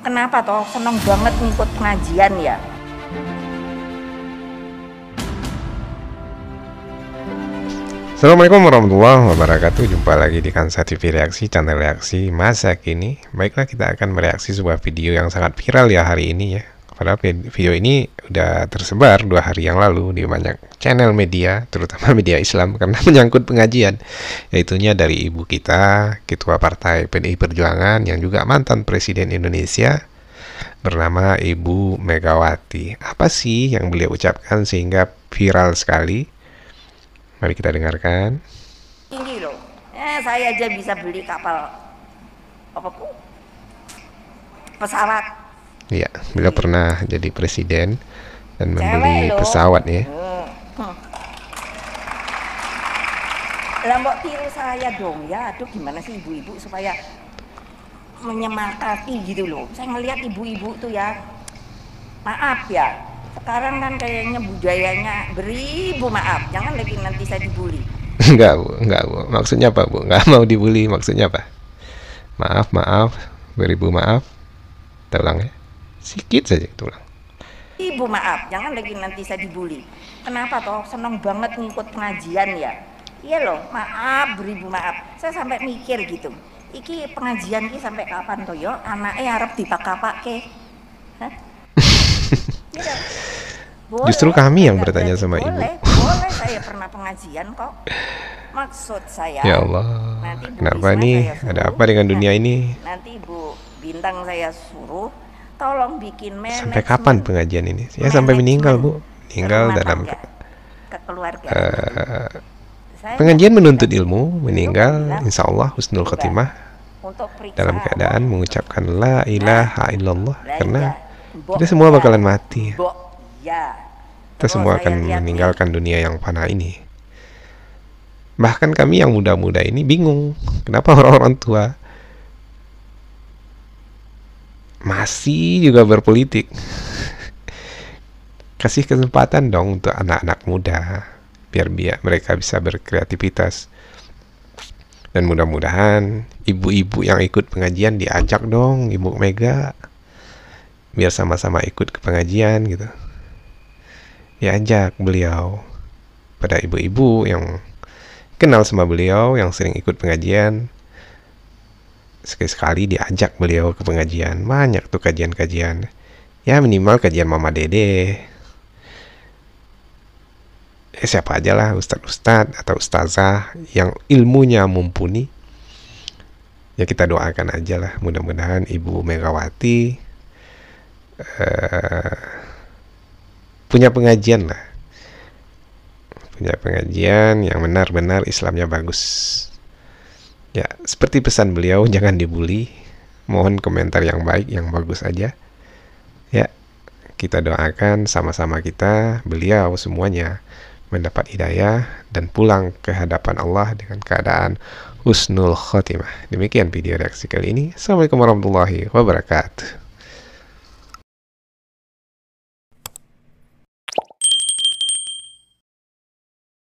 Kenapa toh seneng banget ngikut pengajian ya? Assalamualaikum warahmatullahi wabarakatuh Jumpa lagi di Kansa TV Reaksi Channel Reaksi Masa Kini Baiklah kita akan mereaksi sebuah video yang sangat viral ya hari ini ya Padahal video ini udah tersebar dua hari yang lalu di banyak channel media, terutama media Islam, karena menyangkut pengajian. Yaitunya dari ibu kita, Ketua Partai PDI Perjuangan, yang juga mantan Presiden Indonesia, bernama Ibu Megawati. Apa sih yang beliau ucapkan sehingga viral sekali? Mari kita dengarkan. Ini loh, eh, saya aja bisa beli kapal apa pesawat Iya, beliau pernah jadi presiden dan membeli pesawat ya. Hmm. Lambok tiru saya dong ya. Aduh gimana sih ibu-ibu supaya menyemangati gitu loh. Saya ngelihat ibu-ibu tuh ya. Maaf ya, sekarang kan kayaknya budayanya beribu maaf. Jangan lagi nanti saya dibully. enggak bu, enggak bu. Maksudnya apa bu? Enggak mau dibully. Maksudnya apa? Maaf, maaf, beribu maaf. Tolong ya. Sikit saja tulang. Ibu maaf, jangan lagi nanti saya dibully. Kenapa toh senang banget ngikut pengajian ya? Iya loh, maaf beribu maaf. Saya sampai mikir gitu. Iki pengajian ini sampai kapan toh yo? Anaknya harap dipakai-pakai. Hah? Iya boleh, Justru kami yang iya, bertanya sama boleh, ibu. Boleh, saya pernah pengajian kok. Maksud saya. Ya Allah. Nanti Kenapa nih? Suruh, ada apa dengan dunia nanti, iya. ini? Nanti ibu bintang saya suruh tolong bikin manajemen. Sampai kapan pengajian ini? Ya sampai meninggal bu, meninggal dalam ke, keluarga. Uh, pengajian menuntut ilmu, meninggal, insya Allah husnul khotimah dalam keadaan mengucapkan la ilaha illallah karena kita semua ya, bakalan mati. Ya. Kita semua akan meninggalkan dunia yang panah ini. Bahkan kami yang muda-muda ini bingung kenapa orang-orang tua masih juga berpolitik. Kasih kesempatan dong untuk anak-anak muda biar biar mereka bisa berkreativitas. Dan mudah-mudahan ibu-ibu yang ikut pengajian diajak dong Ibu Mega biar sama-sama ikut ke pengajian gitu. Diajak beliau pada ibu-ibu yang kenal sama beliau yang sering ikut pengajian sekali-sekali diajak beliau ke pengajian. Banyak tuh kajian-kajian. Ya minimal kajian Mama Dede. Eh, siapa aja lah ustadz-ustadz atau ustazah yang ilmunya mumpuni. Ya kita doakan aja lah. Mudah-mudahan Ibu Megawati uh, punya pengajian lah punya pengajian yang benar-benar Islamnya bagus. Ya, seperti pesan beliau, jangan dibully. Mohon komentar yang baik, yang bagus aja. Ya, kita doakan sama-sama kita, beliau semuanya mendapat hidayah dan pulang ke hadapan Allah dengan keadaan husnul khotimah. Demikian video reaksi kali ini. Assalamualaikum warahmatullahi wabarakatuh.